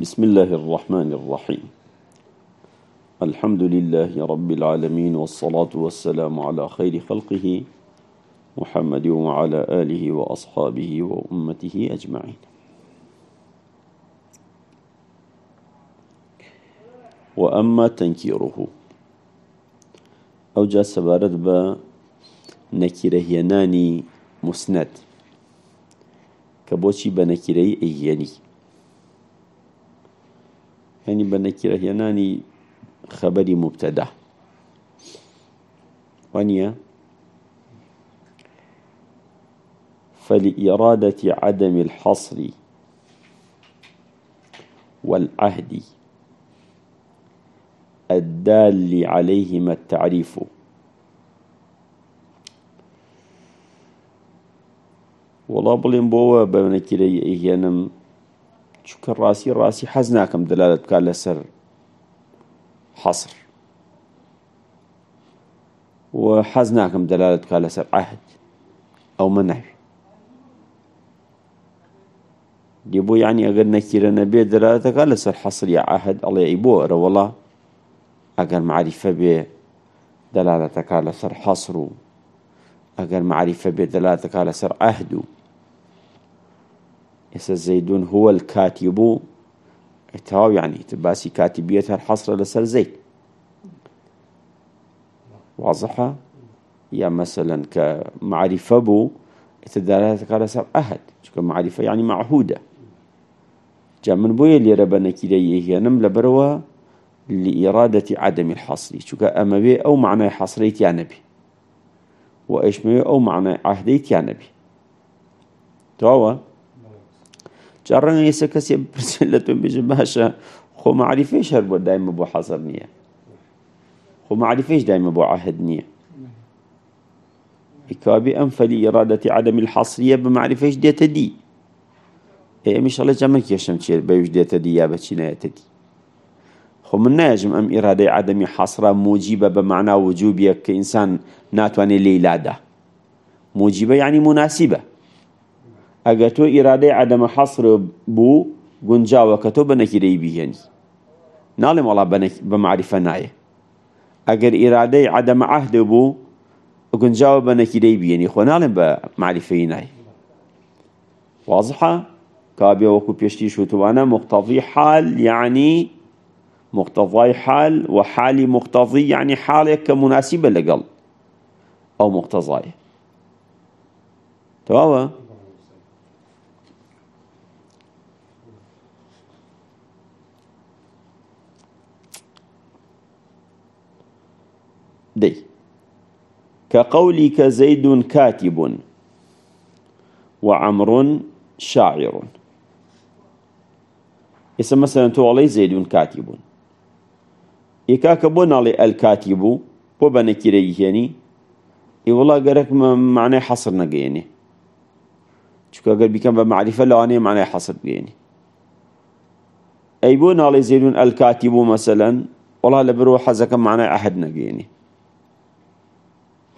بسم الله الرحمن الرحيم الحمد لله رب العالمين والصلاة والسلام على خير خلقه محمد وعلى آله وأصحابه وأمته أجمعين وأما تنكيره أو جاء سبارد با نكيره يناني مسند كبوشي بنكيري أياني يعني بنكيرة يناني خبري مبتدع وانيا فلإرادة عدم الحصر والعهد الدال عليهما التعريف والله بلين بوا بمنكري إهيانم چونکە ڕاستی ڕاستی حەز ناکەم دەلالت بکات لەسەر حەسر و حەز ناکەم دەلالت بکات لەسەر عهد ئەو منەوی يبو يعني اگر نكيرا نبي دلالتك على سر حصر يا عهد الله يبو رو والله أقل معرفة بي دلالة على سر حصر اگر معرفة بي دلالتك على عهد إسا زيدون هو الكاتب تاو يعني تباسي كاتبية الحصر لسال زيد واضحة يا مثلا كمعرفة بو تدارات على سر أحد معرفة يعني معهودة جا من بويا اللي ربنا كده يهي نملة لبروا لإرادة عدم الحصر شو أما بي أو معنى حصريت يا نبي وإيش أو معنى عهديت يا نبي تواوا جارن یه کسی پرسیلتون بیشه خو معرفيش هربو دائما بو حصر نیه خو معرفيش دائما بو عهد نیه إكابي أنفلي إرادة عدم الحصرية بمعرفة إيش ديتا دي إيه مش الله جمعك يا شمشير بيوش ديتا دي يا بتشينا يا تدي خو من ناجم أم إرادة عدم حصرة موجبة بمعنى وجوبية كإنسان ناتواني ليلادة موجبة يعني مناسبة ئەگە تۆ ئیرادەی عدەمە حەسر بوو گونجاوە کە تۆ بەنەکیرەی بیهێنی ناڵێم وڵا بە بمعرفه نایه اگر اراده عدم عهد بو گنجا و بنکی ری بیهنی خو بە بمعرفه نایه واضحه کابی وکو پیشتی شوتوانا مقتضی حال یعنی مختەضای حال و حالی مقتضی یعنی حالێک کە مناسیبە لەگەڵ ئەو مختەزایە تەواوە؟ دي كقولك زيد كاتب وعمر شاعر إذا مثلا تولي زيد كاتب إكاك بنالي الكاتب وبنكريه يعني إي والله قرك معناه حصر نقيني چونکە قرأ بیکەم بمعرفة لاني معنى حصر نقيني بگەێنی علي بۆ ناڵی مثلا ئەلکاتی بوو مەسەلەن وڵا لە برۆ حەزەکە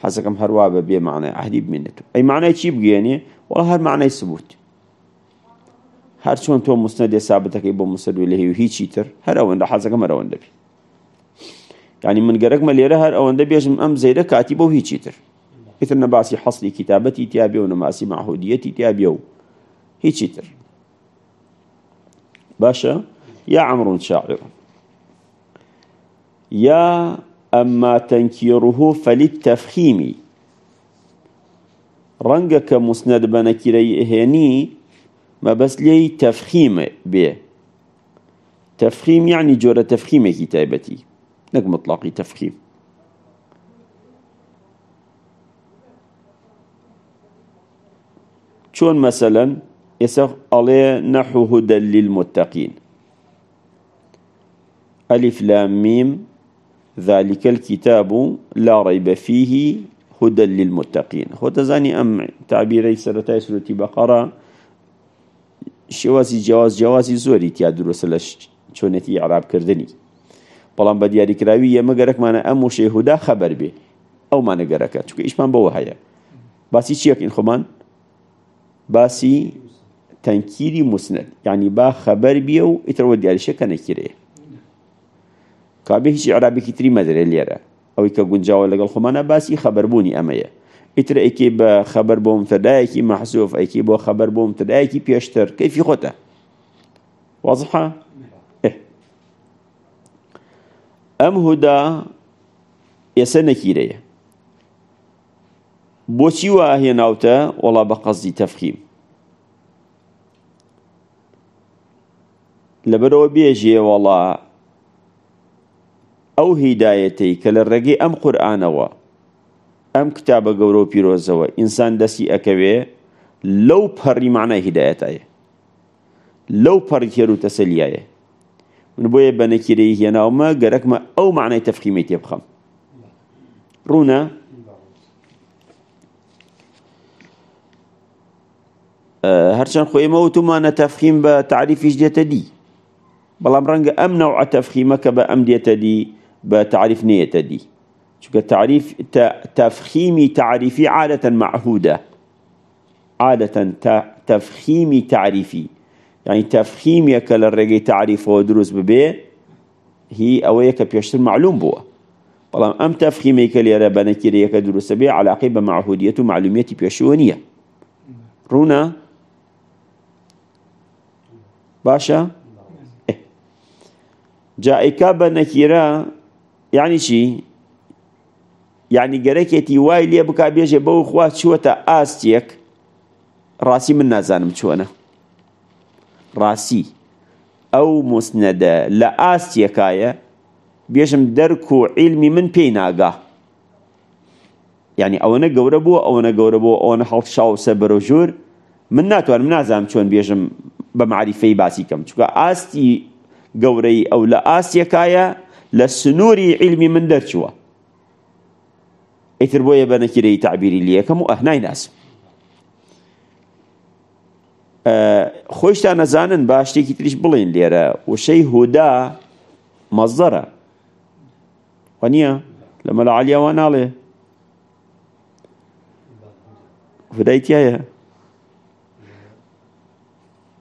حسكم هروابه بيه معنى عهدي بمنته أي معنى شيء بجاني والله هر معنى ثبوت هر شون تو مسند ثابتك يبو مسند هي وهي شيتر هر أوان ده حسكم هر أوان دبي يعني من جرك مليرة هر أوان دبي يجمع أم زيرة كاتبه وهي شيتر إذا نباسي حصلي كتابتي تيابي ونماسي معهوديتي تيابي هي شيتر باشا يا عمرو شاعر يا أما تنكيره فللتفخيم رنجك مسند بنكري هني ما بس لي تفخيم به تفخيم يعني جورة تفخيم كتابتي نك مطلقي تفخيم شون مثلا يسخ علي نحو هدى للمتقين ألف لام ميم ذلك الكتاب لا ريب فيه هدى للمتقين أم سرطاي ئەم بقرة شوازي جواز جوازي زوري جیاواز جیاوازی شونتي عراب كردني بلان بدياري كراوية مغرق مانا أمو شي هدى خبر بي أو مانا غرقا چوك إش چکە ئیشمان بەوە باسي باسی إن خمان باسي تنكيري مسند يعني با خبر بيو و ئیترەوە دیاریشەکە نەکرێ کابه هیچ عربی کتری مەدرێ لیره ئەوەی که گونجاوە لەگەڵ خۆمانە باسی اتر ایکی با خبر بوم تدایی بۆم محسوف ایکی با خبر بوم تدایی تەدایەکی پیشتر کیفی خوته واضحة اه. إيه. أم هدا يسنة كيرية و آهی ناوتا ولا بقصدي تفخيم لبرو بيجي والله او هیدایەتەی کە ام ڕێگەی ئەم ام كتاب کتابە گەورە و انسان دسي دەسی لو لەو معنى هدايتي لو پەڕیتێر تيرو تەسەلیایە من بۆیە بە نەکیرەی هێناومە گەرەکمە ئەو معنای تەفقیمە تێ بخەم ڕوونە هەرچەند خۆیمە وتومانە ما آه، بە تعریفیش دێتە دی بەڵام ڕەنگە ئەم نەوع تەفخیمە کە بە تعریف دي شو تعریف تەفخیمی تعریفی عادەتەن عادة عادەتەن تەفخیمی تعریفی تفخيم تەفخیمێکە لە ڕێگەی تعريف ودروس ببي هي ئەوەیە کە پێشتر معلوم بووە بەڵام ئەم تەفخیمێکە لێرە بەنەکیرەیەەکە دروستە بێ علاقی ببي على و معهودية پێشوە نییە رونا باشا إيه. جائکا بە یعنی چی یعنی گەرەکێتی وای لێ بک بێژێ بەو خوا چوەتە ئاستێک ڕاستی من نازانم چۆنە ڕاستی ئەو مسنەدە لە ئاستێکایە بێژم دەرک و عیلمی من پێی ناگا یعنی ئەوەنە گەورە بوو ئەوەنە گەورە بوو ئەوەنە هەڵشاوسە بەرە ژوور من ناتوانم نازانم چۆن بێژم بە معریفەی باسی کەم چکە ئاستی گەورەی ئەو لە ئاسیەکایە لە سنووری علمی من دەرچووە ئیتر بۆیە بە نەکیرەی تعبیری لیەکەم و ئەهنای ناسم خۆشتان نەزانن با شتێکی تریش بڵین لێرە وشەی هودا مەزەرە نییە لە مەلاعالیەوە ناڵێ هودایتیایە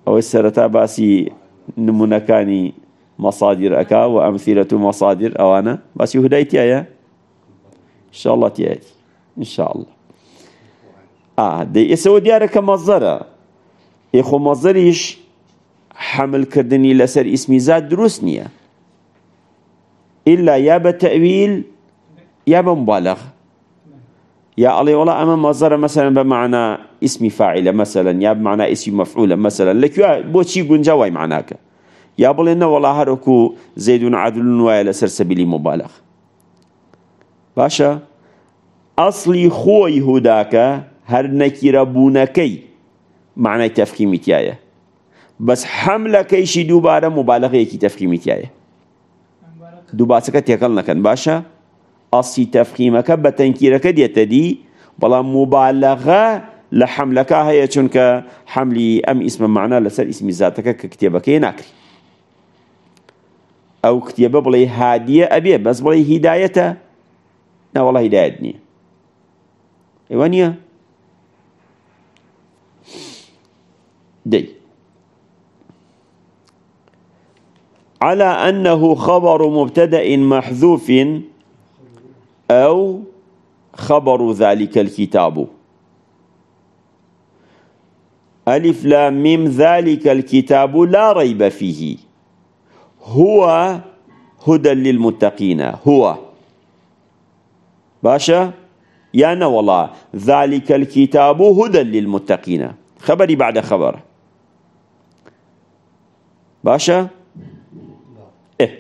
ئەوەی سەرەتا باسی نمونونەکانی مصادر أكا وأمثلة مصادر أوانا بس يهديت يا إن شاء الله تياتي إن شاء الله آه دي إسو ديارك مصدر إخو مصدريش حمل كردني لسر اسمي زاد دروس إلا يا بتأويل يا بمبالغ يا علي والله أما مصدر مثلا بمعنى اسمي فاعلة مثلا يا بمعنى اسمي مفعولة مثلا لك يا بوشي جنجاوي معناك یا بڵێن نەوەڵا هەرۆکو زەیدون عدل وایە سر سبيلي مبالغ باشا اصلي خوي هوداکە هەر نەکیرە بوونەکەی معنای تەفکیمیتیایە بەس حملەکەیشی دووبارە مبالغەیەکی دوباره دوو باسەکە تفكي نەکەن باشە ئەسی تەفخیمەکە باشا تەنکیرەکە دێتە دی بەڵام مبالغە لە حملەکە هەیە چونکە حملی ام اسم معنا لەسەر ئیسمی زاتەکە کە کتێبەکەی او كتيبه بلي هاديه ابي بس بلي هیدایەتە لا والله نییە ئێوە نییە دي على أنه خبر مبتدأ محذوف أو خبر ذلك الكتاب ألف لام ميم ذلك الكتاب لا ريب فيه هو هدى للمتقين هو باشا يانا والله ذلك الكتاب هدى للمتقين خبري بعد خبر باشا إيه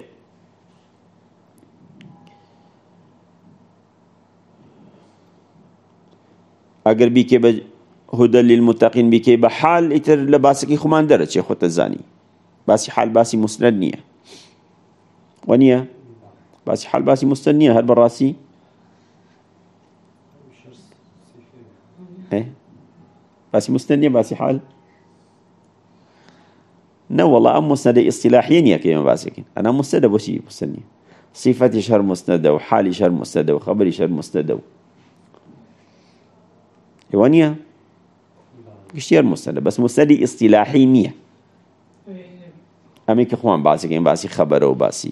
اگر بيكي بج... هدى للمتقين بيكي بحال اتر لباسكي خمان درج يا خوت الزاني باسي حال باسي مسندنية ونيا باسي حال باسي مستنيا نییە براسي بەڕاستی إيه. باسي مستنيا باسي حال نو والله أم مستند اصطلاحيا يا كيما باسێکین أنا مستەدە بۆچی مستەر نیە صفەتی شەر مستەدە و حالی شەر مستەدە و خەبەری كشير مستەدە إيه بس مستدي نییە گشتیار إيه. امي كخوان مستەدی ئیسیلاحی باسي ئەمێکی وباسي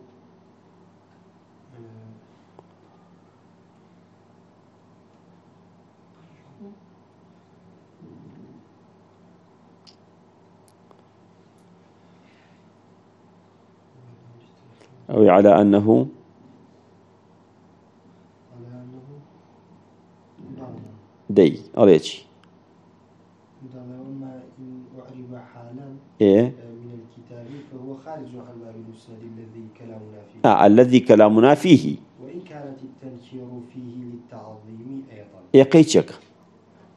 أو على أنه دي أريتشي إيه من الكتاب فهو خارج عن باب المسند الذي كلامنا فيه آه الذي كلامنا فيه وإن كانت التنكير فيه للتعظيم أيضا يقيتك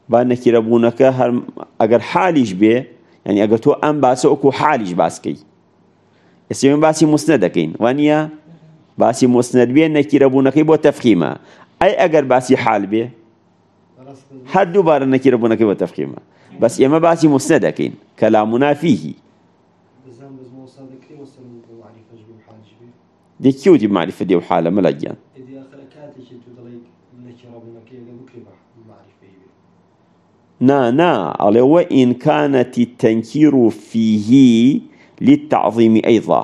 بان ربونك هر أجر حالج به يعني أجر تو ام باسه اكو باسكي ئێستا باسی موسنە دەکەین وانە باسی موسنەت بێ نەکیرەبوونەکەی بو تەفخیمە اي اگر باسی حال بێ هەر دووبارە نەکیرەبوونەکەی بۆ تەفخیمە بەس ئێمە باسی موسنە دەکەین کە لا منافیهی دەکیوتی معریفە دێ و حالە مەلەگیان نا نا ئەڵێ وە ئینکانەتی تەنکیر و فیهی للتعظیم ئەیضا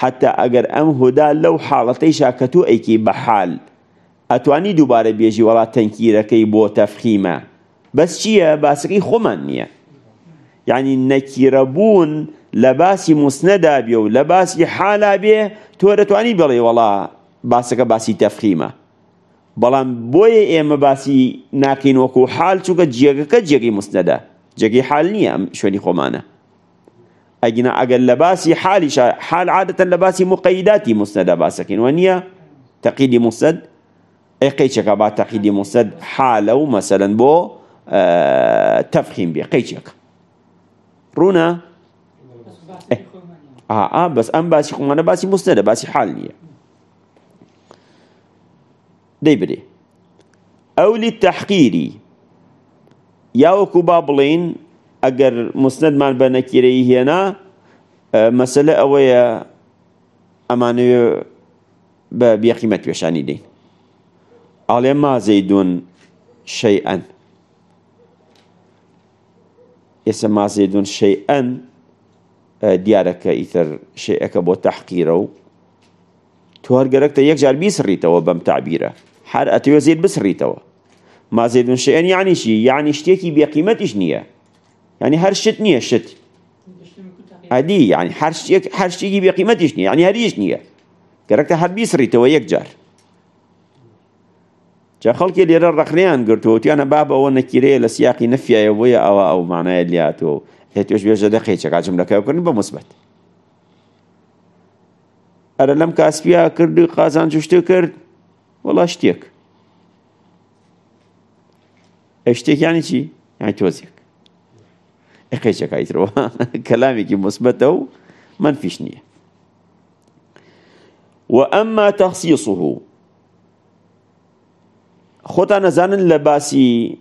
حتا ئەگەر ئەم هدا لەو حاڵەتەیشا کە تۆ ئەیکی بەحال ئەتوانی دووبارە بێژی وڵات تەنکیرەکەی بۆ تەفخیمە بەس چییە باسقی خۆمان نییە یعنی نەکیرەبوون لە باسی موسنەدا بێ و لە باسی حالا بێ تۆ دەتوانی بڵێ وەڵا باسەکە باسی تەفخیمە بەڵام بۆیە ئێمە باسی ناکەین وەکو حال چووکە جێگەکە جێگەی مستەدا جێگەی حال نییە شوێنی خۆمانە أجنا أجل لباسي حال شا حال عادة لباسي مقيداتي مسند باسكين ونيا تقيدي مسند قيشك با تقيدي مسند حالو مثلا بو آه تفخيم بي قيشك رونا اه اه, آه بس ام باسي خم باسي مسند باسي حال نيا ديبري او للتحقيري يا بابلين اگر مسند من به اه، به نکیری مسئله اوی ئەگەر مستندمان بە نەکیرەی هێنا مەسلە ئەوەیە ئەمانوێ بە بیەقیمەت پێشانی دەین ئاڵێ مازەی دون شەیئەن ئێستا مازەی تو هر دیارەکە یک جار بیس ریتا و بم توارگەرەکتە یەکجار بیسڕیتەوە بەم تعبیرە هەر ما زیدون شیئا یعنی دون یعنی شتیه یانی شتێکی قیمتش نیه يعني هر شت نية شت عادي يعني هر شيء هر شيء يجي بقيمتش نية يعني هريش نية كركت هر بيسري تو يكجر جا خلقي اللي رر رخنيان قرتو أنا بابا وانا كيري لسياقي نفيا يوبويا او او معناه اللي هاتو هتوش بيجا دقيقة عجم لك يكون بمثبت أرى لم كاسبيا كرد قازان شتو كرد والله اشتيك اشتيك يعني شي يعني توزيك اخيش كايترو كلامي كي مثبته من فيش نية وأما تخصيصه خطا نزان لباسي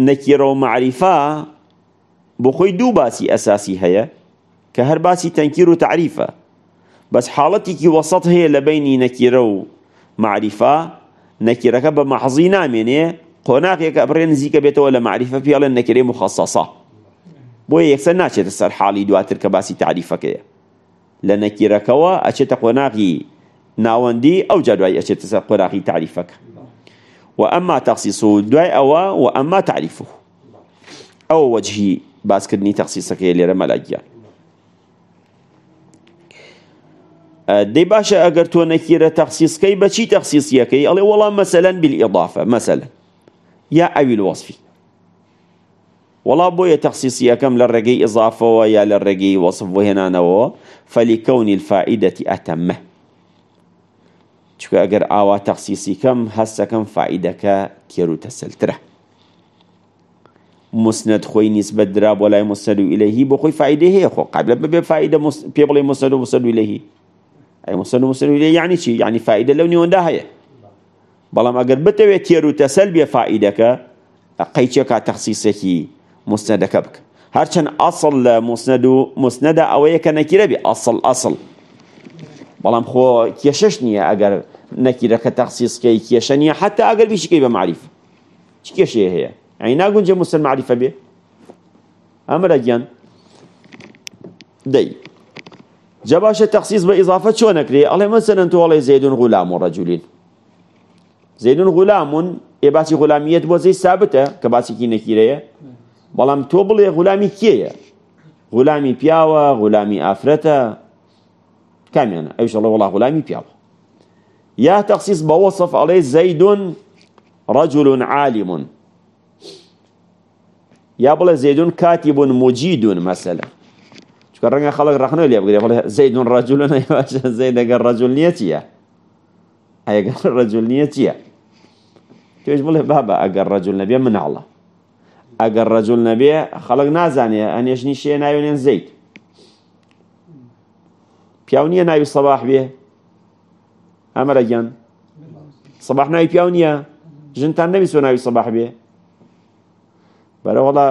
نكيرو معرفة بخوي دو باسي أساسي هيا كهر باسي تنكير وتعريفة بس حالتي كي وسط هي لبيني نكيرو معرفة نكيرك بمحظي نامينيه قۆناغێک ئەبڕێ نزیکە بێتەوە لە معریفە پیاڵێن نەکرێ مخصصا بۆ یەکسەر ناچێتە سەر حاڵی دواتر کە باسی تعریفەکەیە لە نەکیرەکەەوە ئەچێتە قۆناغی ناوەندی ئەو جادوای ئەچێتە سەر قۆناغی تعریفەکە و ئەمما تەخصیص و دوای أو و ئەمما تعریفه ئەوە وەجهی باسکردنی تەخصیصەکەی لێرە مەلاگیان دەی باشە ئەگەر تۆ نەکیرە تەخصیسکەی بەچی تەخصیسیەکەی ئەڵێ والله مثلا بالإضافة مثلا يا أبي الوصفي ولا بو يتخصيص يا كم للرقي إضافة ويا للرقي وصف وهنا نوا فلكون الفائدة چکە ئەگەر أقر آوا تخصيصي كم هسا كم فائدة كيرو تسلترة مسند خوي نسبة دراب ولا مسند إليه بو خوي فائدة هي خو قبل پێ بڵێ بيبلي مسند مسند إليه أي مسند مسند إليه يعني شي يعني فائدة چی یعنی هي بلام اگر بتوی تیرو بەڵام ئەگەر بتەوێت تێروتەسەل بێ فائیدەکە قەیچێکا تەخصیسێکی مستەدەکە بکە هەرچەند ئەسڵ مسنده مسند و مسنەدا ئەوەیە کە اصل بێ ئەسڵ ئەسڵ بەڵام خۆ کێشەش نییە ئەگەر نەکیرەکە تەخصیسکەی کێشە نیە حتا بیشی که بمعریف چی کیشه هیه یعنی نگون جه مسن معریفه بی امر اگیان دی جباش تخصیص با اضافه چونک ری نەکرێ ئەڵێ مەسەرەن تۆڵی زەیدون غولام و رجولین زيد غلام إيه باسي غلامية بو زي ثابتة كباسي كي نكيرية بلام تو غلامي كيه غلامي بياوة غلامي آفرته كاميانا أيش الله والله غلامي بياوة يا تخصيص بوصف عليه زيد رجل عالم يا بلا زيد كاتب مجيد مثلا شكرا خلق رخنا اللي يبغى زيد رجل زيد رجل نيتي ئەگەر ڕجل نییە چییە توێش بڵێ بابە ئەگەر ڕجل نەبێ مناڵە ئەگەر ڕجل نەبێ خەڵک نازانێ ئەنێژنی شێ ناوێنێن زەیت پیاو نییە ناوی سەباح بێ ئەمەرەگەن سەباح ناوی پیاو نییە ژنتان نەوی سۆ ناوی سەباح بێ بەرەوەڵا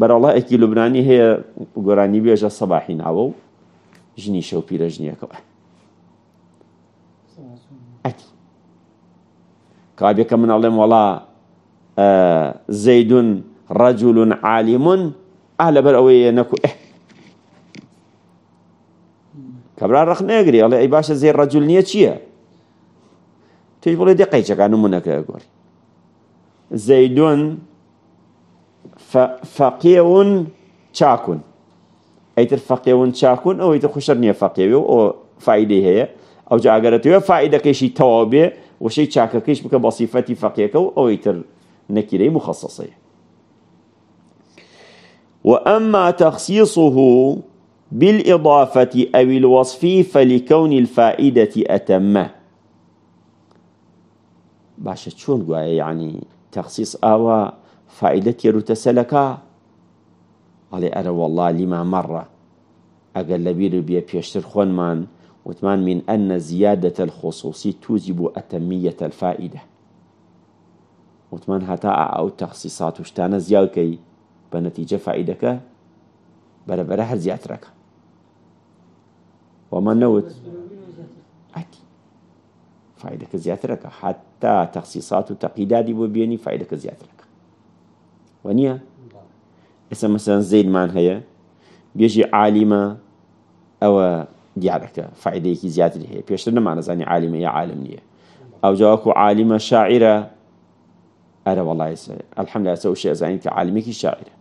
بەرەڵایەکی لوبنانی هەیە گۆرانی بێژە سەباحی ناوە و ژنی شەو پیرە ژنیەکەەوە کابێکە من ئەڵێم وڵا آه، زيد رجل عالم أهل لەبەر نكو نەکو كبر ڕخ نجري ئەڵێ ئەی باشە زێ نية نییە تيجي توی دقيقة كانوا منك نمونونەکە زيد فقيه شاكون چاکون ئەیتر شاكون أو ئەوەیتە خوشەر فقيه أو فائدة هي أو جاء قرأت جاگەرەوە فائدة كشي بێ وشي چاکەکەیش كيش بك سیفەتی فقيك او ايتر نكيري نەکیرەی وأما تخصيصه بالإضافة أو الوصف فلكون الفائدة أتمة باشا تشون قوي يعني تخصيص أو فائدة يرتسلكا علي أرى والله لما مرة أقل لبير بيا بيشتر خون من وثمان من أن زيادة الخصوصي توجب أتمية الفائدة وثمان هتا أو تخصيصات وشتانا زيالكي بنتيجة فائدك بربرة هر زياترك وما نوت أكي فائدك زياترك حتى تخصيصات وتقيدات ببيني فائدك زياترك ونيا اسم مثلا زيد مان هي بيجي عالمة أو دیارەکە فعیدەیەکی زیاتری هەیە پێشتر نەمانەزانی عالیمە یا عالم نییە ئەو جاواکو عالیمە شاعرە ئەرە وڵای ئەلحەم لاسە و شێزانین کە عالمێکی شاعرە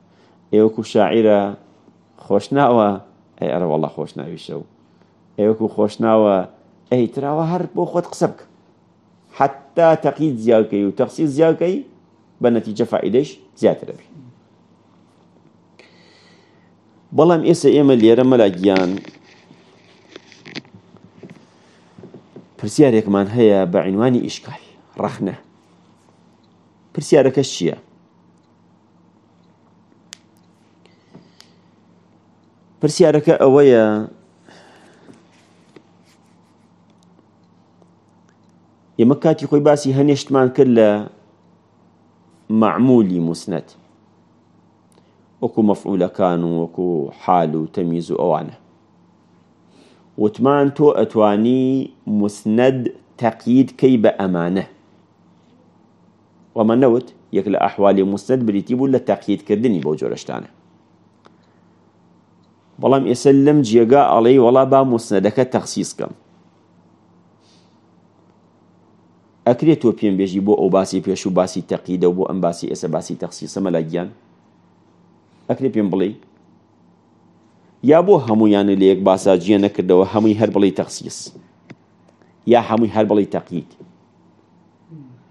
ئێوەکو شاعرە خۆشناوە ئەرە وڵە خۆشناویشە و ئێوەکو خۆشناوە ئەی تراوە هەر بۆ خۆت قسە بکە حتا تەقید زیاکەی و تەخسی زیاکەی بە نەتیجە فعیدەش زیاتر بێ بەڵام ئێستا ئێمە لێرە مەلاگیان پرسیارێکمان هەیە بە عینوانی ئیشکال ڕەخنە پرسیارەکەش چییە؟ که آواه ئێمە مکاتی خۆی باسی هنیشت من لە معمولی موسنەت وەکو مەفعولەکان و وەکو حال و تەمیز وتمان تۆ ئەتوانی مسند تەقید کەی بە ئەمانە وەمە نەوت یەک لە ئەحوالی مسند بریتی بوو لە تەقیدکردنی بۆ جۆرەشتانە بەڵام ئێستا لەم جێگا ئەڵێ وەڵا با مسنەدەکە تەخسیسکەم ئەکرێت تۆ پێم بێژی بۆ ئەو باسی پێش و باسی تەقیدە و بۆ ئەم باسی ئێستا باسی تەخسیسەمە لە گیان ئەکرێ پێم بڵێ یا بۆ هەمویانە لە یەک باساجیە نەکردەوە هەمووی هەر بڵی تەخصیص یا هەمووی هەر بڵی تەقیید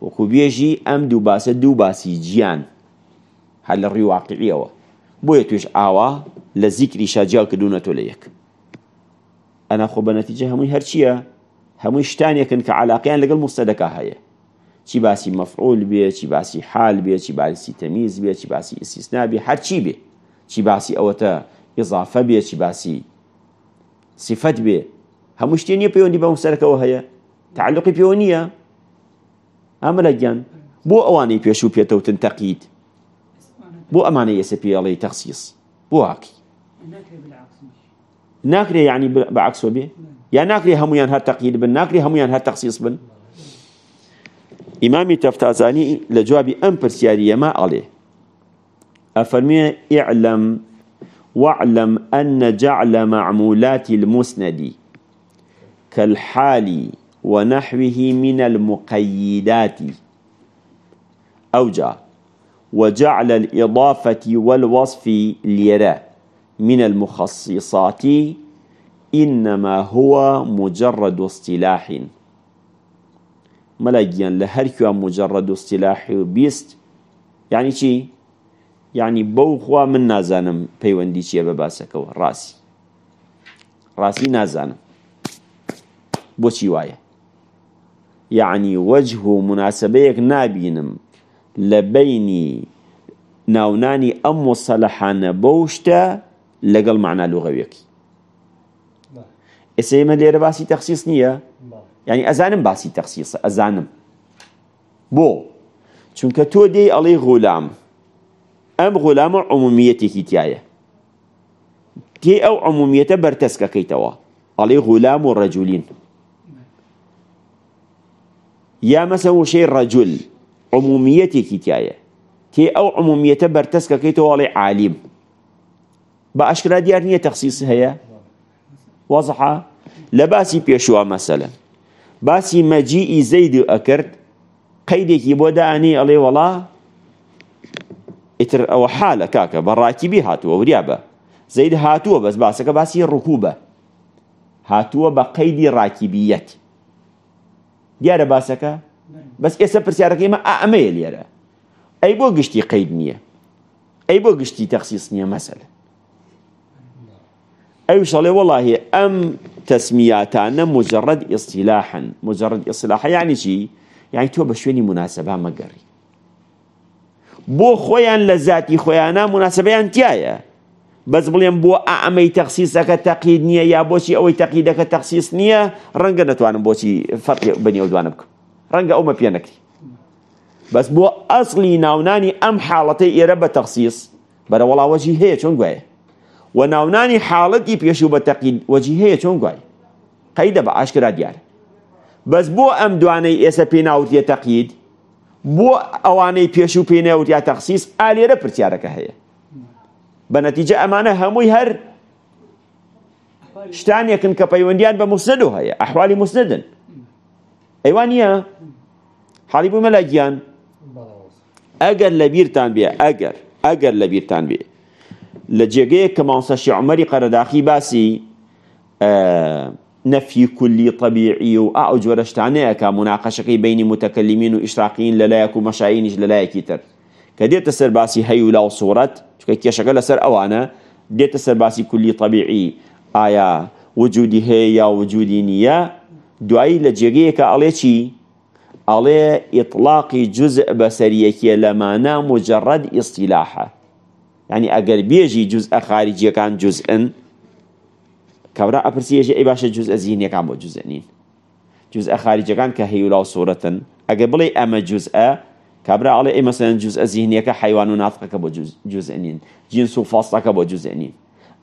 وەکو بێژی ئەم دوو باسە دوو باسی گیان هەر لە ڕیواقعیەوە بۆیە توێش ئاوا لە زیکری شاجیال کردوونەتۆ لە یەک ئەنا خۆ بە نەتیجە هەمووی هەرچییە هەمووی شتانێکن کە علاقیان لەگەڵ مستەدەکە هەیە چی باسی مەفعول بێ چی باسی حال بێ چی باسی تەمیز بێ چی باسی ئیسیسنا بێ هەرچی بێ چی باسی ئەوەتە اضافه بێ چی باسی سیفەت بێ هەموو شتێن نیە پەیوەندی بەم و هەیە تعلقی پیونیه نییە ئەمە لە گیان بۆ ئەوانەی پێش و پێتەوتن تەقیید بۆ ئەمانە ئێسە پێڵی تەخصیص بۆ واکی ناکرێ یعنی بەعکسۆ بێ یا ناکری هەمویان هر تەقیید بن ناکری هەمویان هر تخصیص بن إمامي تفتازاني لە أمبر ئەم پرسیاری ئەمە ئەڵێ إعلم واعلم أن جعل معمولات المسند كالحال ونحوه من المقيدات أوجع وجعل الإضافة والوصف ليرى من المخصصات إنما هو مجرد اصطلاح ملاجيا لهركوا مجرد اصطلاح بيست يعني شي یعنی بەو خوا من نازانم پەیوەندی چییە بە باسەکەەوە ڕاستی ڕاستی نازانم بۆچی وایە یعنی وەجه و مناسبەیەک نابینم لە بینی ناونانی ئەم وسەلەحانە بەو شتە لەگەڵ معنا لوغەوێکی ئێستا ئێمە لێرە باسی تەخصیص نییە یعنی ئەزانم باسی تەخصیصە ئەزانم بۆ چونکە تۆ دێی ئەڵێ غولام ام غلام عموميتي كيتيايا تي او عموميتي برتسكا كيتوا علي غلام الرجلين يا مثلا شيء رجل عموميتي كيتيايا تي او عموميتي برتسكا كيتوا علي عالم باشكرا ديارنيه تخصيص هي واضحة لباسي بيشوا مثلا باسي مجيء زيد اكرت قيدك يبدا اني علي والله ئیتر ئەوە حالە کاکە بەڕاکیبی هاتو وریابە زەید بس بەس باسەکە باسی ڕکوبە هاتووە بە قەیدی ڕاکیبیەت دیارە باسەکە بەس ئێستا پرسیارەکەیمە ئەمەیە لێرە ئەی بۆ گشتی قەید نییە ئەی بۆ گشتی تەخصیص نییە مەسەل ئەو شەڵێ والله ام تەسمیاتانە مجرد اصطلاحا مجرد ئیسلاح يعني شي يعني تۆ بە مناسبه ما قري بۆ خۆیان لە ذاتی خۆیانە مناسبەیان تایە بەس بڵێم بۆ ئەمەی تەخصیسەکە تەقید نییە یا بۆچی ئەوەی تەقیدەکە تەخصیس نییە ڕەنگە نتوانم بۆچی فەقی بنیێ دوانم بکەم ڕەنگە ئەومە پێ نەکری بەس بۆ ئەسلی ناونانی ئەم حاڵەتی ئێرە بە تەخصیس بەرە وڵاوەجی هەیە چۆن گوایە و ناونانی حاڵەتی پێش و بە تەقید وەجی هەیە چۆن گوای قەیدە بە ئاشکرا دیارە بەس بۆ ئەم دوانەی ئێسە پێناوتە تەقید بو اواني پێش و پێینەوت یا تەخصیص ئالێرە پرسیارەکە هەیە بە نەتیجە ئەمانە هەمووی هەر شتانێکن کە پەیوەندیان بمسندو مسند احوالي مسندن ئەیوان نییە حالی بوومە لە گیان ئەگەر لە بیرتان بێ ئەگەر ئەگەر لە بیرتان بێ لە جێگەیە کە ماوسەشی نفي كلي طبيعي وأعج ورشتانيك مناقشقي بين متكلمين وإشراقيين للايكو مشاينج للايكي تر كديت السرباسي هيو لاو صورة شكا كيشاك لسر أوانا ديت السرباسي كلي طبيعي آيا وجودي هي يا وجودي نيا دعي لجيريك عليه چي عليه إطلاق جزء بسريكي لما نام مجرد اصطلاحة يعني بيجي جزء خارجي كان جزءاً كبرا أبرسي إيش أي باش جزء زين يكام جزء نين جزء خارج كان كهيولا صورة أقبل أما جزء كبرا على أي مثلا جزء زين يك حيوان ناطق كبو جزء جزء نين جنس فصل كبو جزء نين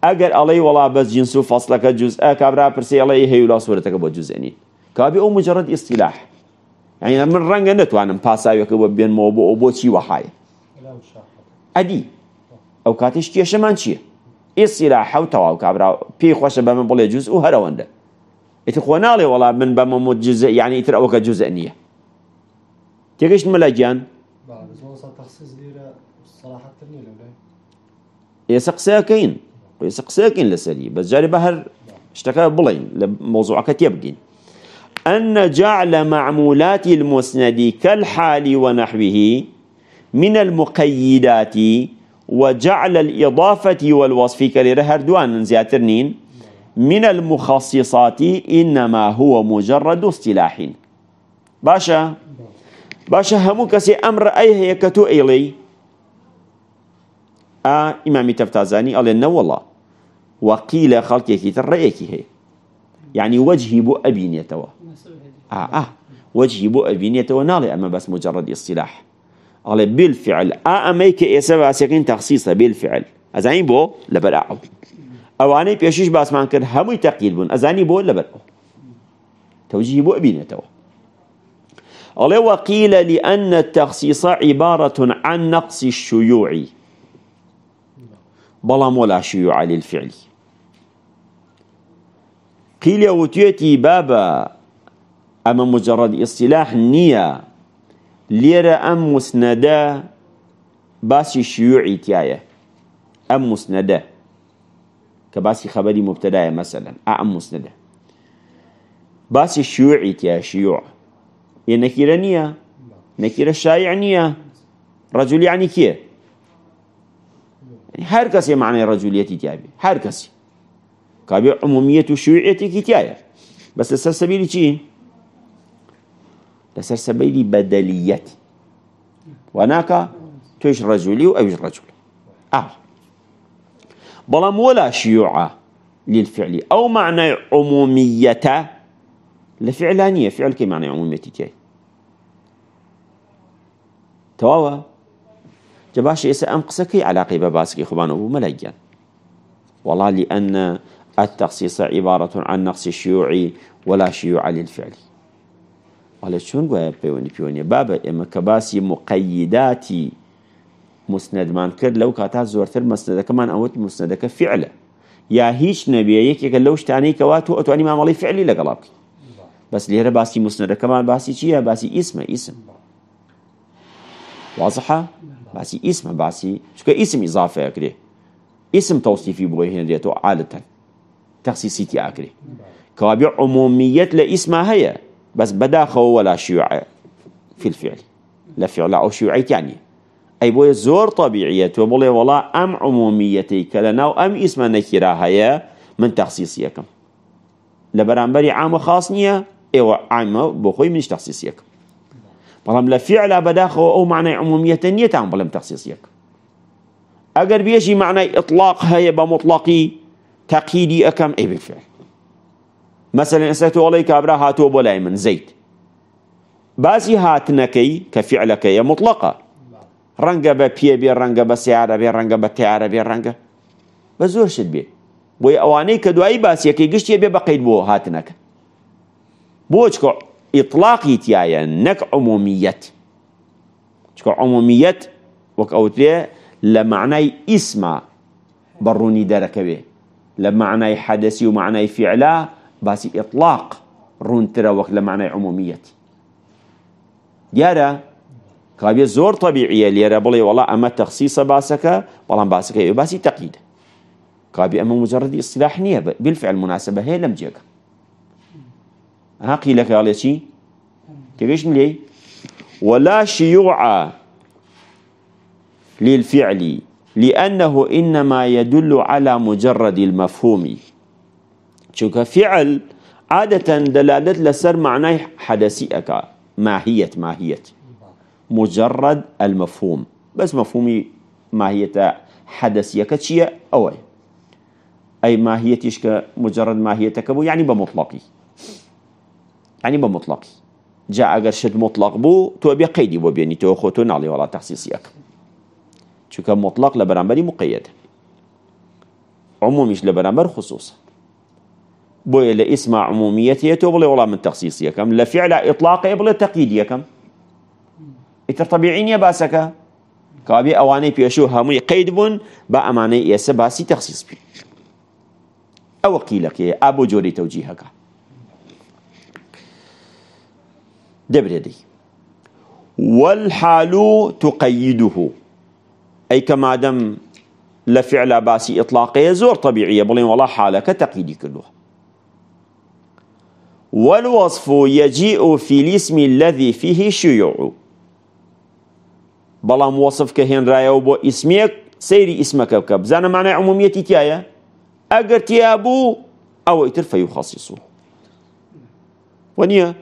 أجر علي ولا بس جنس فصل كجزء كبرا أبرسي على هيولا صورة كبو جزء نين كابي أو مجرد اصطلاح يعني من رنگ نتوانم وانم پاسا يك بين موبو او بو شي وحاي ادي او كاتش كيشمان شي ئیسیراحە و تەواو کابرا پێی خۆشە بە من بڵێ جوز و هەرەوەندە ئیتر خۆ ناڵێ وڵا من بە مەموت جزە یعنی يعني ئیتر ئەوکە جزە نییە تێگەشت مەلا گیان ئێستا قسەکەین ئێستا قسەکەین لەسەری بەجارێ بە هەر شتەکە بڵین لە مۆزوعەکە تێبگین أن جعل معمولات المسند كالحال ونحوه من المقيدات وجعل الإضافة والوصف كرير هردوان زياتر نين من المخصصات إنما هو مجرد اصطلاح باشا باشا همو كسي أمر أي هيكتو إلي آه إمامي تفتازاني قال والله وقيل خلقك ترأيك هي يعني وجهي بو أبينيتوا آه آه وجهي بو أبينيتوا نالي أما بس مجرد اصطلاح على بالفعل ا که اسه واسقین إيه تخصيصا بالفعل أزاني بو لبر او آه. اوانی پیشش باس کرد هموی تقیید بون أزاني بو لبر او آه. توجيه بو ابینه تو على وقيل لأن التخصيص عبارة عن نقص الشيوع بلا مولا شيوع للفعل قيل وتيتي بابا أما مجرد اصطلاح نية ليرا ام مسندا باسي شيوعي تيايا ام مسندا كباسي خبري مبتدا مثلا ام مسندا باسي شيوعي تيا شيوع يا نكيرانيا نكيرا نيا رجل يعني كي يعني هركسي معنى رجوليتي تيابي هركسي كابي عموميه شيوعية كي تيايا بس السبيل تشين لسر سبيلي بدليتي وهناك تويش رجولي وأيش رجل آه بلام ولا شيوع للفعل أو معنى عمومية لفعلانية فعل كي معنى عمومية تي تواوا جباش يسا أمقسا كي علاقي بباسكي خبانه أبو مليان والله لأن التخصيص عبارة عن نقص الشيوعي ولا شيوع للفعل ئەڵێ چۆن گوایە پەیوەندی پیوەنیە بابە ئێمە کە باسی مقەیداتی مسنەدمان کرد لەو کاتا زۆرتر مەسنەدەکەمان ئەوەت مسنەدەکە فعلە یا هیچ نەبیە یەکێکە لەو شتانەی کەوا تۆ ئەتوانی مامەڵی فعلی لەگەڵا بکەیت بەس لێرە باسی مسنەدەکەمان باسی چییە باسی ئیسمە ئیسم واضحە باسی ئیسمە باسی چکە ئیسم ئیزافەیە کرێ ئیسم تەوسیفی بۆی هێنرێتەوە عادەتەن تەخصیسیتی ئاکرێ کەوابێ عمومیت لە ئیسما هەیە بس بداخو ولا شيوعي في الفعل لا فعلا او شيوعي يعني اي بو زور طبيعيه بڵێ وڵا ئەم ام عموميتي لە ناو ئەم ئیسمە نەکیرا من تخصيصيكم إيوة، لا بەرامبەری ئامە خاص نییە ئێوە عام بوخوي منش تەخصیسیەکەم بەڵام لا فعلا بداخو او معنى عموميه نیەتان بڵم تەخصیسیەک ئەگەر بێژی معنى اطلاق هەیە بمطلقي تقييدي اكم اي بالفعل مثلا اسيتو ولي كابرا هاتو بولاي من زيت بازي هاتنكي كفعلك يا مطلقة رنقة بابي بي بي رنقة با سي عربي رنقة با تي عربي رنقة بزور شد بي بوي اواني كدو اي باس يكي قشت يبي بقيد بو هاتنك بوچكو اطلاقي تيايا نك عموميت چكو عموميت وكاوتريا لمعنى اسما بروني داركوي لمعنى حدثي ومعنى فعلا باسي إطلاق ڕوونترە وەک لە معنای عمومیەتی دیارە کابێ زور طبيعية لێرە بلي والله أما تخصيص باسەکە والله باسەکە ئێ باسي تقييد كابي أما مجرد إصلاح نية بالفعل هي لم جيك ها قيل لك على شيء تێگەشت لي ولا شيوع للفعل لأنه إنما يدل على مجرد المفهوم چونکە فعل عادەتەن دەلالت لەسەر معنای حدەسی ئەکا ماهیت ماهیت مجرد المەفهوم بس مفهومی ماهیەتە حدەسیەکە چییە ئەوەی ئەی ماهیەتیش کە مجرد ماهیەتەکە بوو یعنی بە مطلقی بمطلقي بە مطلقی جا ئەگەر شت مطلق بوو تۆ بێ قەیدی بۆ بێنی تۆ خۆ تۆ ناڵی وڵات تەخصیسیەکە چونکە مطلق لە بەرامبەری مقەیەت عمومیش لە بەرامبەر خصوصە بوي لا اسم عموميتي تۆ بڵێ من تخصيصي كم لا فعل اطلاق بڵێ تقييدي كم ئیتر طبيعيين يا باسك كابي اواني بيشو همي قيد بن باماني يا سباسي تخصيص بي بکەین ئەوە قیلەکەیە ئا ابو جوري توجيهك دەبرێدەی والحال تقيده أي كما دم لفعل باسي إطلاقية زور طبيعية بلين والله حالك تقيدي كلها والوصف يجيء في الاسم الذي فيه شيوع بلام وصف كهين رايو بو اسميك سيري اسمك كب زانا معنى عموميتي تيايا اگر تيابو او اتر فيخصصه ونيا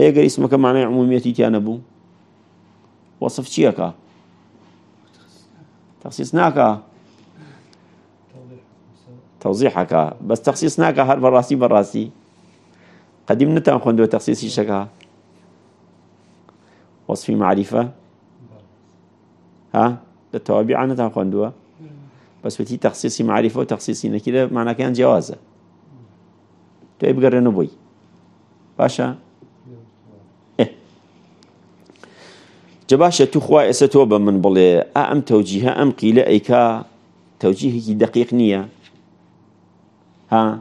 اگر اسمك معنى عموميتي تيانا بو وصف تيكا تخصيصناك توضيحك بس تخصيصناك هر براسي براسي قديم نتوان خوندوە تخصيصي شكا وصف معرفة ها لە تەوابیعە نەتان بس بتي تخصيصي معرفة و تەخصیسی نەکیرە مانەکەیان كان جوازة بگەڕێنە بووی نبوي باشا إيه. جباشة تخوى إستوبة من بلي آه أم ئەم أم قيل أيكا ئەیکا دقيق نية ها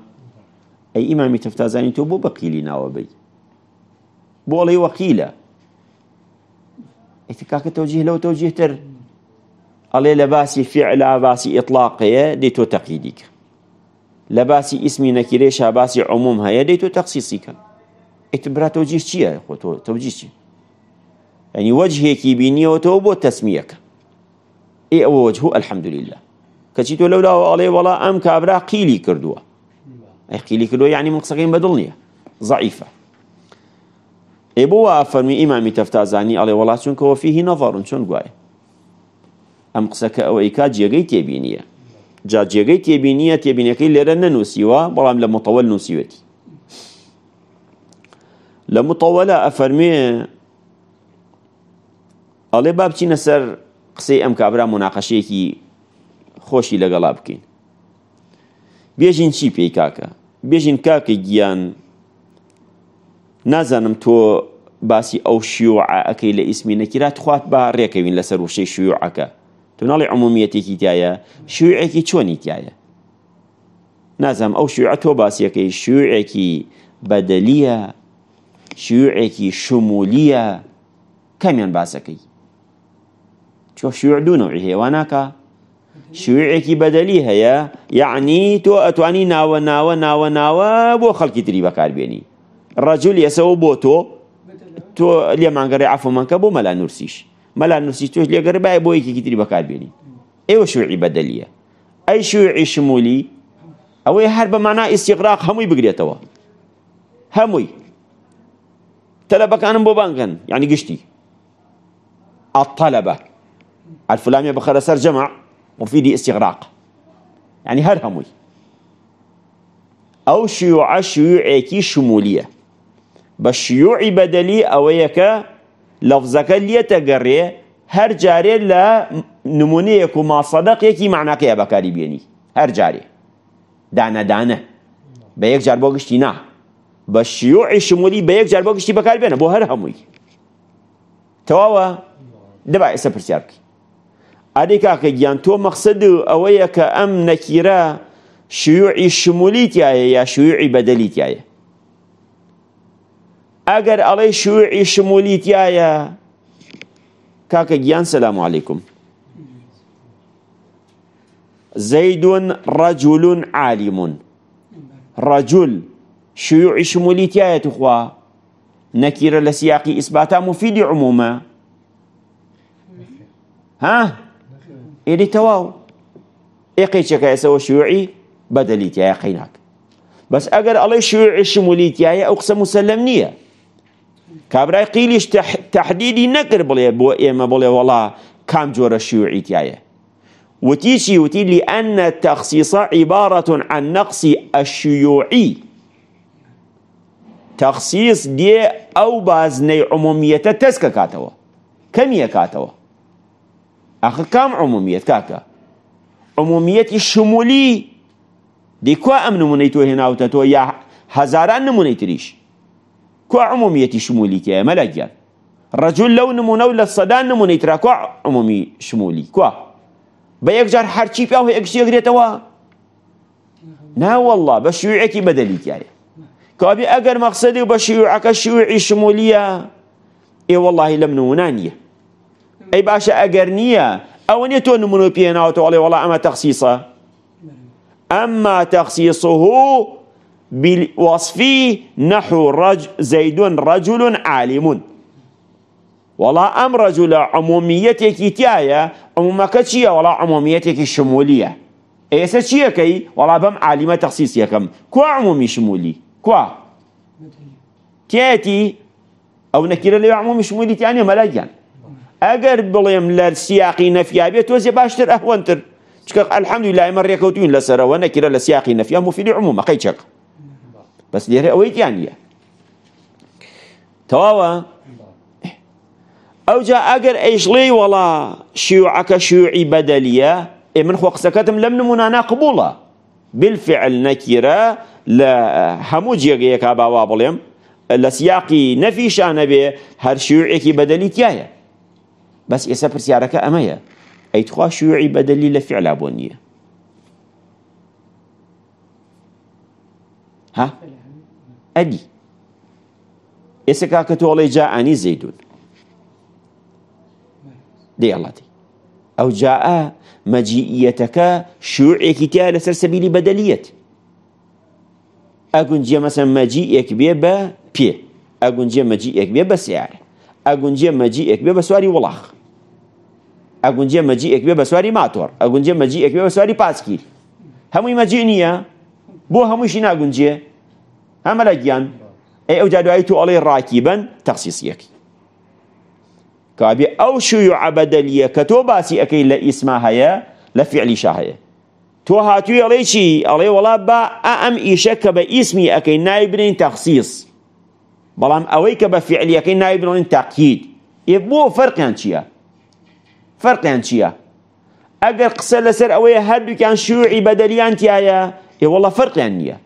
أي إمامي تفتازاني تو بو بقيلي ناوە بی بۆ ئەڵێ وەقیلە ئەتیکاکە توجيه لەوە تەوجیهتر ئەڵێ لە باسی فعلا باسی ئطلاقەیە دەی تۆ تەقیدیکە لە باسی ئیسمی نەکیرێشا باسی عموم هەیە دەی تۆ تەخصیسیکە ئیتبرا تەوجیه چییە خۆ تۆ تەوجیه چی ینی وەجهێکی بینیەوە تۆ بۆ تەسمیەکە ئێ ئەوە وەجه الحەمدلله کەچی تۆ لەولاوە ئەڵێ وەڵا ئەم کابرا قیلی کردووە ئەقیلی کردو یعنی مقسەکەین بەدڵ نییە زعیفە ئێ بۆ وا فەرمی ئیمامی تەفتازانی ئەڵێ وڵات چونکەەوە فیهی نەڤڕن چۆن گوایە ئەم قسەکە ئەوە ئیکا جێگەی تێبینیە جا جێگەی تێبینیە تێبینەکەی لێرە نەنووسیوە بەڵام لە متەوەل نووسیوەتی لە متەوەلە ئەفەرمێ ئەڵێ با بچینە سەر قسەی ئەم کابرا مناقەشەیەکی خۆشی لەگەڵا بکەین بێژین چی پێی کاکە بێژین کاکەی گیان نازانم تۆ باسی ئەو شیوعەکەی لە ئیسمی نەکیرات خوات با ڕێکەوین لەسەر وشەی شیوعەکە تو ناڵی عمومیەتێکی تایە شیوعێکی چۆنی تایە نازانم ئەو شیوعە تۆ باسیەکەی شیوعێکی بەدەلیە شیوعێکی شمولیە کەمیان باسەکەی چۆ شیوع دوو نەوعی هێواناکە شيوعێکی بەدەلی هەیە یعنی يعني تۆ ئەتوانی ناوە ناوە ناوە ناوە بۆ خەڵکی تری بەکاربیێنی ڕجل ئێسەوە بۆ تۆ تۆ لێمانگەڕی عفومانکە بۆ مەلا نووسیش مەلا نووسی تۆش لێگەر باە بۆ یەکێکی تری بەکاربیێنی ئێوە شوعی بەدەلیە ئەی شوعی شمولی ئەوەی هەر بەمانا ئیسیقراق هەمووی بگرێتەوە هەمووی تەلەبەکانم بو بانگەن یعنی گشتی الطلبة الفلامية بخرسر جمع مفيد استغراق يعني هر هموي او شيوع شيوعيكي شموليه بشيوع بدلي او يكا لفظك ليتقري هر جاري لا نمونيك وما صدق يكي معناك يا بكاري بيني هر جاري دانا دانا بيك جار بوغشتي نه بشيوع شمولي بيك جار بوغشتي بكاري بينا بو هر هموي تواوا دبا اسا برسياركي ئەری کاکە گیان تۆ مەقصد و ئەوەیە کە ئەم نەکیرە شیوعی شمولیتیایە یا شیوعی بەدەلیتیایە ئەگەر ئەڵێ شیوعی شمولیتیایە کاکە گیان سەسلام عیکم زەیدون ڕەجولون عالیمون ڕەجول شیوعی شمولیتیایە توخوا نەکیرە لە سیاقی ئیسباتا مفیدی عمومە ها؟ ئێری تەواو ئێقیچێکە ئێسەوە شيوعي بەدەلیتیایە يا بەس بس أجر الله شمولیتیایە ئەو أقسم مسلمنية نییە کابرای تحديدي تحدیدی بلي بڵێ بۆ ئێمە بڵێ كام کام جۆرە شیوعیتیایە وتي وتيشي وتي لأن التخصيص عبارة عن نقص الشيوعي تخصيص دي أو بازني عمومية كاتوا كم يا كاتوا آخر کام عمومیت کاکە عمومیەتی شمولی دیکوا ئەم نمونەی تۆ هێناوتە تۆ یا هەزاران نمونەی عموميه الشمولي عمومیەتی شمولی رجل ئێمە نمونو ڕجل لەو نمونە و لە سەدان نمونەی ترا کو عمومی شمولی کو بە یەکجار والله پیا و یەکشێگرێتەوە ناوەله بە شوعێکی بەدەلیکایە کابی ئەگەر مەقصدی و بە شیوعەکە اي باشا اقرنيا او ان يتون منو بينا وتولي والله اما تخصيصه اما تخصيصه بوصفه نحو رج زيد رجل عالم والله ام رجل عموميتك تيايا عموما كتشيا ولا عموميتك الشموليه اي تشيا كي والله بم عالم تخصيص يا كم كو عمومي شمولي كو تياتي او نكير اللي عمومي شمولي تاني ملايين اگر بلیم لر سیاقی نەفیا بێت تۆزیێ باشتر ئەهوەنتر چکە ئەلحەمدوی لایمە ڕێکەوتوین لەسەرەوە نەکرە لە سیاقی نەفیا مفید عموم قەی چەق بس دیره ئەوەی یعنیه نیە تەواوە ئەوجا اگر ئەیشڵێ ولا شیوعەکە شیوعی بەدەلیە ئێ من خۆ قسەکەتم لەم نمونانا قبولا بالفعل نەکیرە لە هەموو جێگەیەکا وابليم بڵێم لە سیاقی نەفیشانە بێ هەر شیوعێکی بەدەلی تایە بس ئێستا پرسیارەکە أمايا أي شوعی بەدەلی لە لفعل بۆ نییە ها ئەدی ئێستا کاکە تۆڵی جا ئانی زەیدون دێڵەتی ئەو جاءە مەجیئەتەکە شوعێکی تیا لەسەر سەبیلی بەدەلیت ئەگونجە مەسە مەجیئێک بێ بە پێ أقول جي بێ بە سیارە أقول جي بێ بە سواری وڵاخ ئەگونجێ مەجیئێک بێ بە سواری ماتۆر ئەگونجێ مەجیئێک بێ بە سواری پاسکیل هەمووی مەجی نییە بۆ هەمووشی ناگونجێ هەمە لە گیان ئەی ئەو جادوایی تو ئەڵێ ڕاکیبن تەخصیسیەکی کابی او شو یعبد لیا کتو باسی اکی لا اسما ئیسما لا فعلی شا هەیە تو هاتو ئەڵێ چی ئەڵێ وڵا بە ئەم ئیشە کە بە ئیسمی ئەەکەی نایبرین تەخصیص بەڵام ئەوەی فعلی اکی فعلیەکەی نایبرین تاقید ئێ بۆ فەرقیان چییە فەرقیان يعني چییە؟ ئەگەر قسە لەسەر ئەوەیە هەردووکیان شوعی بەدەریان تایە ئێوەڵە فەرقیان يعني نییە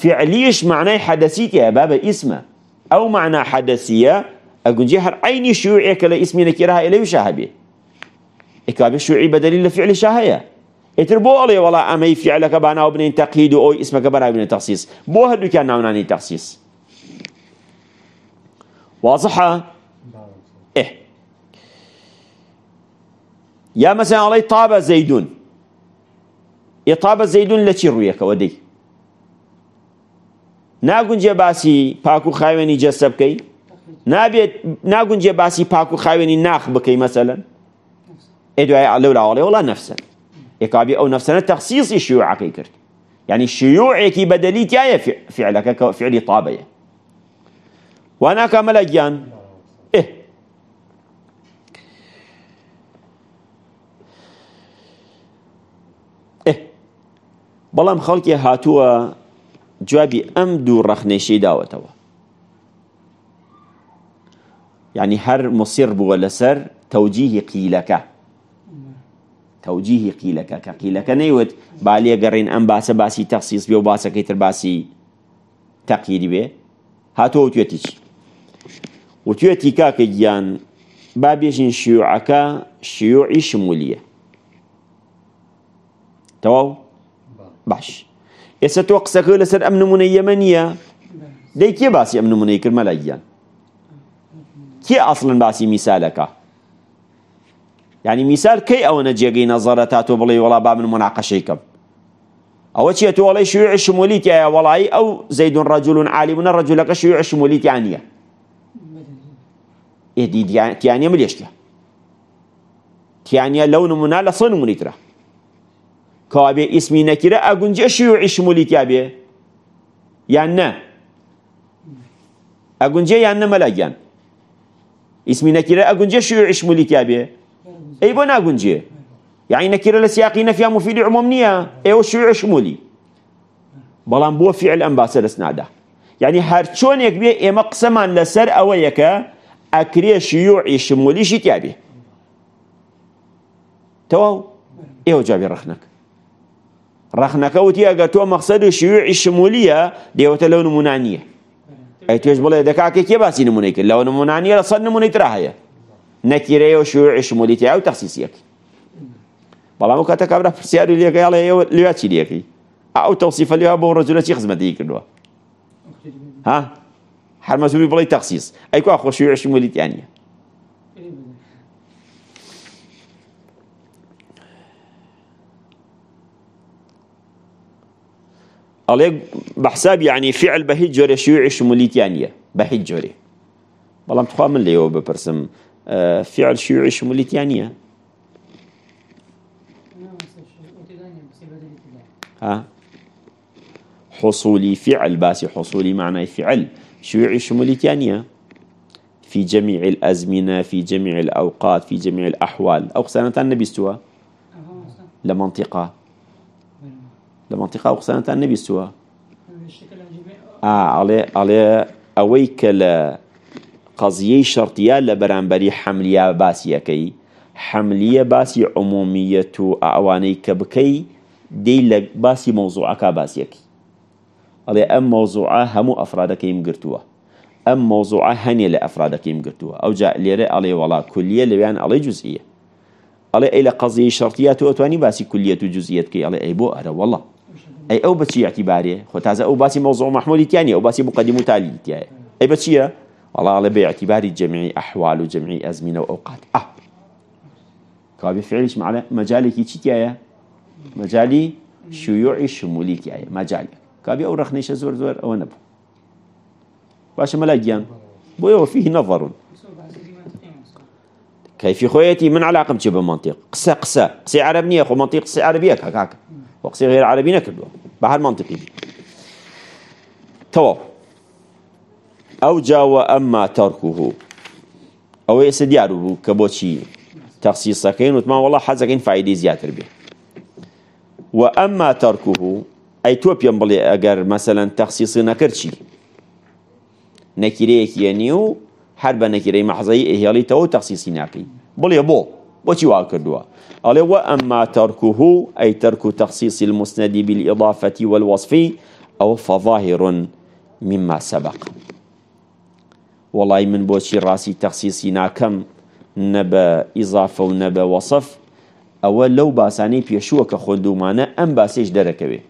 فعلیش معنای حەدەسی تایە بابە ئیسمە ئەو معنا حەدەسیە ئەگونجێ هەر عینی شوعێکە لە ئیسمی نەکێرا ئێلەویشە هەبێ ئێکابێ شوعی بەدەری لە فعلیشە هەیە ئتر بۆ ئەڵێ وڵا ئەمەی فعلەکە باناو بنین او و ئەوی ئسمەکە بەراوینە تەخصیص بۆ كان ناونانی تەخصیص واضحة؟ إيه يا مثلا علي طاب زيدون يا طاب زيدون لا تشرويك ودي ناقون جباسي باكو خايوني جسب كي نابي ناقون جباسي باكو خايوني ناخ بكي مثلا ادعى علو لا علي ولا نفسا يكابي او نفسنا تخصيص الشيوع كيكرت يعني الشيوعي كي بدليت يا فعلك فعلي طابية وانا كامل بەڵام خەڵکی هاتووە جوابی ئەم دوو ڕەخنێشی داوەتەوە یعنی هەر مسیر بووە لەسەر تەوجیهی قیلەکە تەوجیهی قیلەکە کە قیلەکە نەیوت بالێگەڕین ئەم باسە باسی تەخصیص بێ و باسەکەی تر باسی تەقیری بێ هاتۆ توێتی چی وتوێتی کاکە گیان بابێژین شیوعەکە شیوعی شمولیە تەواو باش يسا توقسا كلا سر أمن من يمنيا دي كي باسي أمن من يكر ملايا كي أصلا باسي مثالك يعني مثال كي أو نجيقي نظرتاتو بلي ولا با من مناقشيك أو تشي تو ولا شيوع الشموليت يا ولاي أو زيد رجل عالم الرجل لك شيوع الشموليت يعني إيه دي يعني مليش تيانيا لون منال صن منيتره كابي اسمي نكرة أقنجي شيوعي شمولي كابي يعني أقنجي يعني ملاجان اسمي نكرة أقنجي شيوعي شمولي كابي أي بنا أقنجي يعني نكرة لسياقين فيها مفيد عمومنية أيو شيوعي شمولي بلان بو فعل أنباسة لسناده يعني هرچونێک بێ ئێمە قسەمان او ئەوەیەکە ئەکرێ شیوعی شمولي تیابێ تو ئێوە جابێ ڕخنەکە رخنكوت يا جتو مقصد الشيوعي الشموليه ديوت لون منانيه اي تيش بلا دكا كي كي باسي نمونيك لون منانيه لصن نمونيت راهي نكيري وشيوعي الشموليه او تخصيصيك بلا مو كتا كبره في السيار اللي قال لي لي هاتي اخي او توصيف لي ابو رجل شي خدمه ديك دو ها حرمه بلا تخصيص اي كو شيوعي الشموليه يعني ئەڵێ بحساب يعني فعل بهيج جوري شيوعي شیوعی شمولیتیان يعني. بهيج جوري هیچ جۆرێ بەڵام تخوا من لێەوە بپرسم آه، فعل شیوعی شمولیتیان يعني. حصولي فعل باسي حصولي معنى فعل شيوعي شموليتيان يعني في جميع الأزمنة في جميع الأوقات في جميع الأحوال أو سنة النبي استوى لمنطقة لمنطقة أو قسانة تان سوا آه،, آه على على أويك لا قضية شرطية بري حملية باسية كي حملية باسية عمومية أواني كبكي دي باسي موضوع كباسية كي على أم موضوع هم أفراد كي مقرتوا أم موضوع هني ئەفرادەکەیم گرتووە ئەو جا لێرە ئەڵێ وڵا کولیە لەویان ئەڵێ جزئیە ئەڵێ ئەی لە قەزیی شەرتیە تۆ توانی باسی کولیەت و جزئیت کەی ئەڵێ ئەی بۆ ئەرە وڵە أي أو بشي اعتباره خو تازه أو باسي موضوع محمولي تاني أو باسي مقدم تالي تاني أي بشي والله على باعتبار جميع أحوال وجميع أزمنة وأوقات أه كابي فعلش معنا مجالي كي تشي مجالي شيوعي شمولي كاني مجالي كابي أو رخنيش زور زور أو نبو باش ملاجيان بويو فيه نظر كيف خويتي من علاقة بمنطق قصة قصة قصة عربية خو منطق قصة عربية هكاك وقصي غير عربي نكردو بحر منطقي تو او جاو اما تركه او يسديارو كبوشي تخصيص سكين وتما والله حزك ان فايدي زياتر و واما تركه اي توبيان بلي اگر مثلا تخصيص نكرشي نكريك يعنيو حرب نكري محزي اهيالي تو تخصيص ناقي بلي بو بوشي واكردوا قال وأما تركه أي ترك تخصيص المسند بالإضافة والوصف أو فظاهر مما سبق والله من بوشي راسي تخصيصي ناكم نبا إضافة ونبا وصف أو لو باساني بيشوه انا أم باسيش دركبه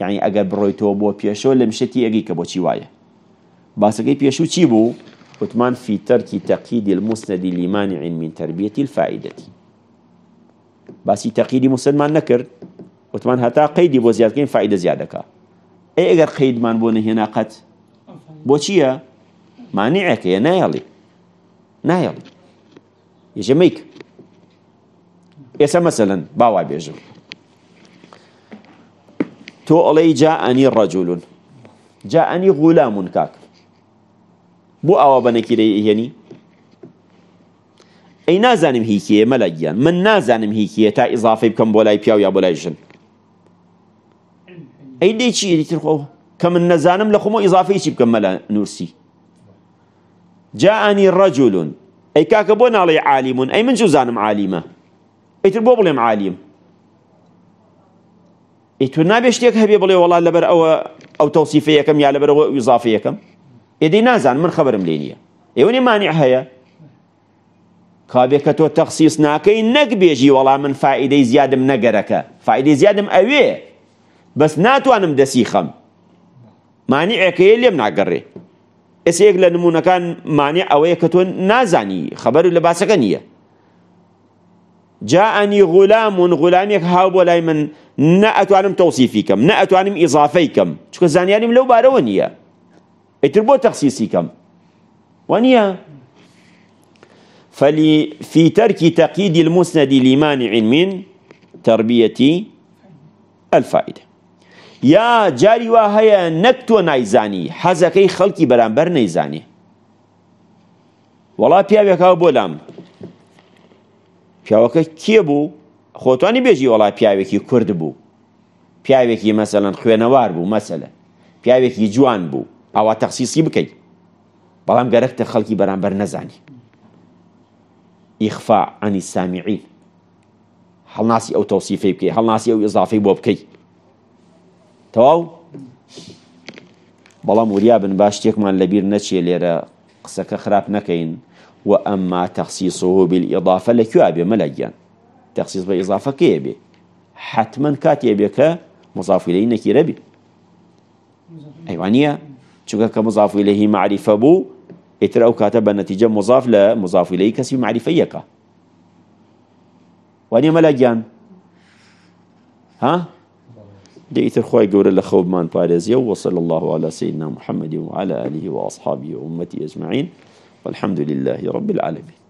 يعني أقر برويتو بو بيشو لمشتي اجي بوشي وايه باسكي بيشو چی بو؟ عثمان في ترك تقييد المسند لمانع من تربية الفائدة بس تقييد مسند ما نكر عثمان هتا قيد بو زيادة كين فائدة زيادة كا اي اگر قيد من بو نهي ناقت بو چيا مانعك يا نايالي نايلي يجميك يسا مثلا باوا بيجو تو علي جاءني رجل جاءني غلام كاك بۆ ئاوا بەنەکیرەی هێنی ئەی نازانم هیکیە مەلەگیان من نازانم هیکیە تا اضافه بکەم بۆ لای پیاو یا بۆ لای ژن ئەی دێکی ئریتر خۆ کە من نەزانم لە خۆمە ئیزافی چی بکەم مەلا نووسی جاءني رجل ئەی کاکە بو ناڵێ عالیمون ئەی من جو جوزانم عالیمە ئەیتر بۆ بڵێم عالیم ئەی تو نابێ شتێک هەبێ بڵێ وڵات لەبەر ئەوە ئەو تەوسیفەیەکەم یا لەبەرەوە ئیزافەیەکەم ئێدەی نازان من خبرم لێ نییە ئێوەنێ مانع هەیە تخصيص ناكي نك بيجي ولا من فائده زياده من فائیدەی فائده زياده من اوي بس ناتو انا مدسيخم مانیعەکەی لێم ناگەڕێ ئێسەیەک لە نمونونەکان مانع كان مانع تۆ نازاني خبر لە باسەکە جاءني غلام غلامك هاب ولا من نە ئەتوانم توصيفيكم نە ئەتوانم إضافيكم چکە زانیانیم لو بارونيا اتر بو تخصيصي كم وانيا فلي في ترك تقييد المسند لمانع من تربية الفائدة يا جاري وهي نكتو نايزاني حزقي خلقي برانبر نايزاني والله پیاوێکەوە او بولام پیاوەکە کێ بو خۆتوانی بێژی وڵای پیاوێکی کورد بو پیاوێکی مثلا خوێنەوار بو مثلا پیاوێکی جوان بو ئاوا تەخصیسی بکەیت بەڵام گەرەکتە خەڵکی بەرامبەر نەزانی ئیخفا ئەنی سامیعین هەڵناسی ئەو تەوسیفی بکەیت هەڵناسی ئەو ئزافی بۆ بکەیت تەواو تواو بلام بن باش تێکمان لەبیر نەچێ لێرە قسەکە خراب نەکەین و ئەمما تەخصیصه بالإضافة لەکوێ بێ مەلەگیان تەخصیص بە ئضافەکەیە بێ حتما کاتێ بێ کە مزافیلەی نەکیرە بێ ئەیوانە چونکه که مضاف الیه معرفه بو اتر او کاتب نتیجه مضاف مزاف مضاف الیه کسی معرفه یکا وانی وانە مەلا ها ها ديتر خوي قول لخوب مان باريزيا وصلى الله على سيدنا محمد وعلى آله وأصحابه وأمته أجمعين والحمد لله رب العالمين